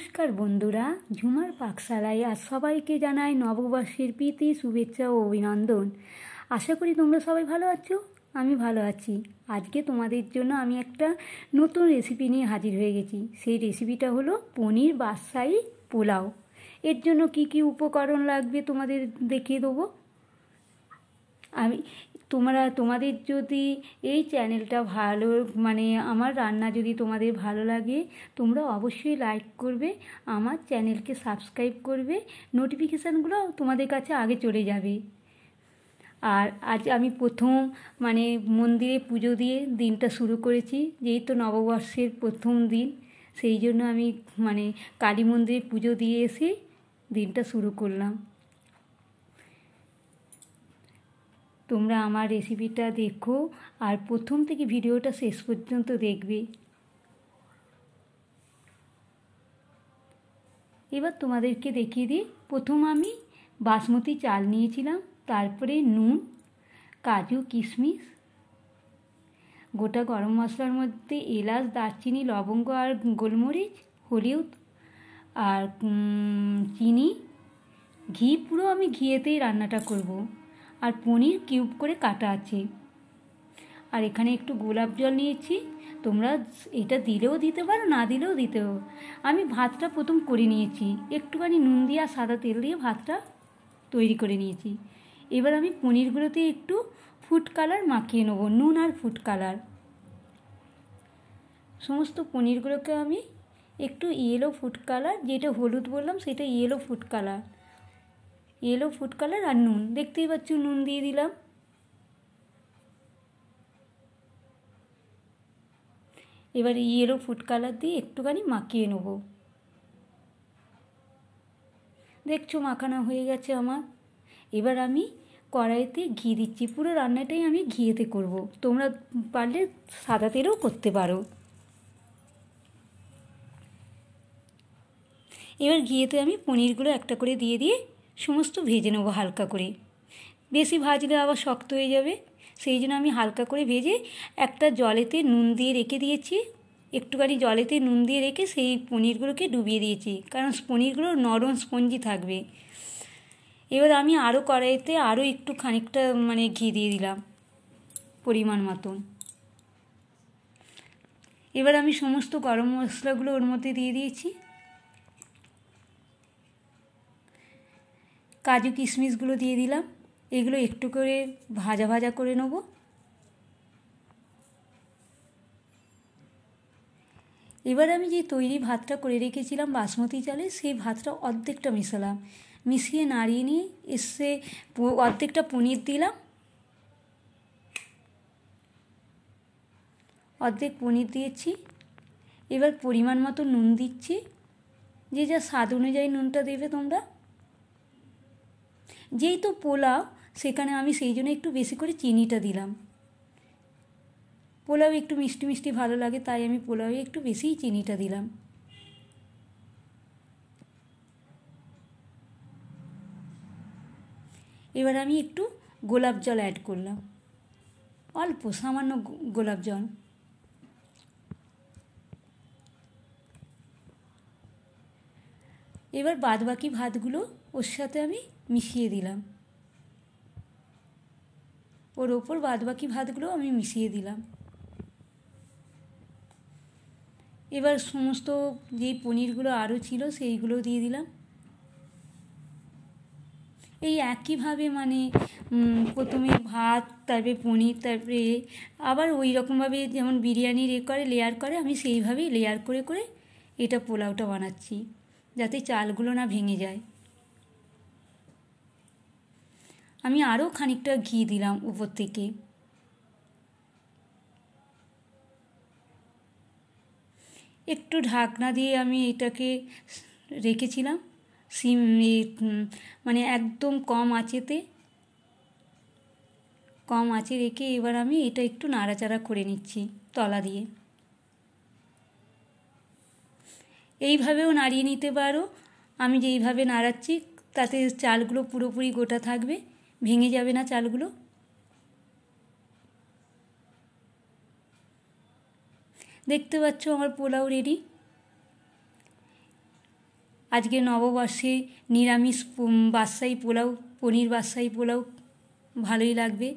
নমস্কার বন্ধুরা ঝুমার পাকশালায় আর সবাইকে জানাই নববর্ষের প্রীতি শুভেচ্ছা ও অভিনন্দন আশা করি তোমরা সবাই ভালো আছো আমি ভালো আছি আজকে তোমাদের জন্য আমি একটা নতুন রেসিপি নিয়ে হাজির হয়ে গেছি সেই রেসিপিটা হলো পনির বাদশাহী পোলাও এর জন্য কি কি উপকরণ লাগবে তোমাদের দেখিয়ে দেবো আমি তোমরা তোমাদের যদি এই চ্যানেলটা ভালো মানে আমার রান্না যদি তোমাদের ভালো লাগে তোমরা অবশ্যই লাইক করবে আমার চ্যানেলকে সাবস্ক্রাইব করবে নোটিফিকেশানগুলো তোমাদের কাছে আগে চলে যাবে আর আজ আমি প্রথম মানে মন্দিরে পুজো দিয়ে দিনটা শুরু করেছি যেহেতু নববর্ষের প্রথম দিন সেই জন্য আমি মানে কালী মন্দিরে পুজো দিয়ে এসে দিনটা শুরু করলাম তোমরা আমার রেসিপিটা দেখো আর প্রথম থেকে ভিডিওটা শেষ পর্যন্ত দেখবে এবার তোমাদেরকে দেখিয়ে দিই প্রথম আমি বাসমতি চাল নিয়েছিলাম তারপরে নুন কাজু কিশমিশ গোটা গরম মশলার মধ্যে এলাচ দারচিনি লবঙ্গ আর গোলমরিচ হলুদ আর চিনি ঘি পুরো আমি ঘিয়েতেই রান্নাটা করবো আর পনির কিউব করে কাটা আছে আর এখানে একটু গোলাপ জল নিয়েছি তোমরা এটা দিলেও দিতে পারো না দিলেও দিতে আমি ভাতটা প্রথম করে নিয়েছি একটুখানি নুন দিয়ে আর সাদা তেল দিয়ে ভাতটা তৈরি করে নিয়েছি এবার আমি পনিরগুলোতে একটু ফুড কালার মাখিয়ে নেবো নুন আর ফুড কালার সমস্ত পনিরগুলোকে আমি একটু ইয়েলো ফুড কালার যেটা হলুদ বললাম সেটা yellow food colour yellow food colour আর নুন দেখতেই পাচ্ছ নুন দিয়ে দিলাম এবার ইয়েলো ফুড কালার দিয়ে একটুখানি মাখিয়ে নেব দেখছো মাখানো হয়ে গেছে আমার এবার আমি কড়াইতে ঘি দিচ্ছি পুরো রান্নাটাই আমি ঘিয়েতে করব। তোমরা পারলে সাদা তেলেও করতে পারো এবার ঘিয়েতে আমি পনিরগুলো একটা করে দিয়ে দিয়ে সমস্ত ভেজে নেবো হালকা করে বেশি ভাজলে আবার শক্ত হয়ে যাবে সেই জন্য আমি হালকা করে ভেজে একটা জলেতে নুন দিয়ে রেখে দিয়েছি একটুখানি জলেতে নুন দিয়ে রেখে সেই পনিরগুলোকে ডুবিয়ে দিয়েছি কারণ পনিরগুলো নরম স্পঞ্জি থাকবে এবার আমি আরও কড়াইতে আরও একটু খানিকটা মানে ঘি দিয়ে দিলাম পরিমাণ মতন এবার আমি সমস্ত গরম মশলাগুলো ওর মধ্যে দিয়ে দিয়েছি কাজু কিশমিশগুলো দিয়ে দিলাম এগুলো একটু করে ভাজা ভাজা করে নেব এবার আমি যে তৈরি ভাতটা করে রেখেছিলাম বাসমতি চালে সেই ভাতটা অর্ধেকটা মিশালাম মিশিয়ে নাড়িয়ে নিয়ে এসে অর্ধেকটা পনির দিলাম অর্ধেক পনির দিয়েছি এবার পরিমাণ মতো নুন দিচ্ছি যে যা স্বাদ অনুযায়ী নুনটা দেবে তোমরা যেহেতু পোলাও সেখানে আমি সেই জন্য একটু বেশি করে চিনিটা দিলাম পোলাও একটু মিষ্টি মিষ্টি ভালো লাগে তাই আমি পোলাওয়ে একটু বেশিই চিনিটা দিলাম এবার আমি একটু গোলাপ জল অ্যাড করলাম অল্প সামান্য গোলাপ জল এবার বাদবাকি ভাতগুলো ওর সাথে আমি মিশিয়ে দিলাম ওর ওপর বাকি ভাতগুলো আমি মিশিয়ে দিলাম এবার সমস্ত যে পনিরগুলো আরও ছিল সেইগুলো দিয়ে দিলাম এই একইভাবে মানে প্রথমে ভাত তারপরে পনির তারপরে আবার ওই রকমভাবে যেমন বিরিয়ানির এ করে লেয়ার করে আমি সেইভাবেই লেয়ার করে করে এটা পোলাওটা বানাচ্ছি যাতে চালগুলো না ভেঙে যায় আমি আরও খানিকটা ঘি দিলাম উপর থেকে একটু ঢাকনা দিয়ে আমি এটাকে রেখেছিলাম সিম মানে একদম কম আঁচেতে কম আঁচে রেখে এবার আমি এটা একটু নাড়াচাড়া করে নিচ্ছি তলা দিয়ে এইভাবেও নাড়িয়ে নিতে পারো আমি যেইভাবে নাড়াচ্ছি তাতে চালগুলো পুরোপুরি গোটা থাকবে ভেঙে যাবে না চালগুলো দেখতে পাচ্ছ আমার পোলাও রেডি আজকে নববর্ষে নিরামিষ বাদশাহী পোলাও পনির বাদশাহী পোলাও ভালোই লাগবে